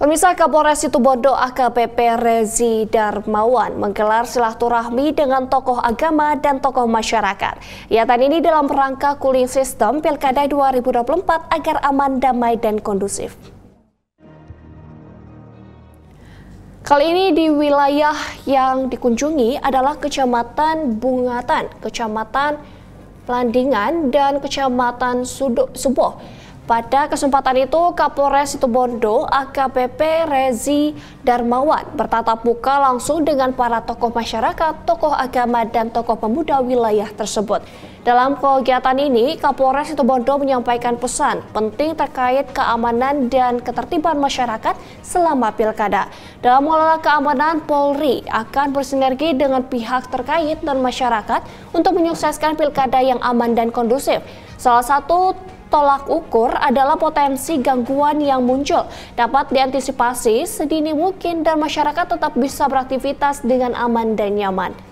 Pemirsa Kapolres Situbondo AKPP Rezi Darmawan menggelar silaturahmi dengan tokoh agama dan tokoh masyarakat. Kegiatan ini dalam rangka cooling system Pilkada 2024 agar aman, damai, dan kondusif. Kali ini di wilayah yang dikunjungi adalah Kecamatan Bungatan, Kecamatan Landingan dan Kecamatan Sudo, Suboh. Pada kesempatan itu, Kapolres Situbondo AKPP Rezi Darmawan bertatap muka langsung dengan para tokoh masyarakat, tokoh agama, dan tokoh pemuda wilayah tersebut. Dalam kegiatan ini, Kapolres Situbondo menyampaikan pesan penting terkait keamanan dan ketertiban masyarakat selama pilkada. Dalam mengelola keamanan, Polri akan bersinergi dengan pihak terkait dan masyarakat untuk menyukseskan pilkada yang aman dan kondusif. Salah satu tolak ukur adalah potensi gangguan yang muncul dapat diantisipasi sedini mungkin dan masyarakat tetap bisa beraktivitas dengan aman dan nyaman.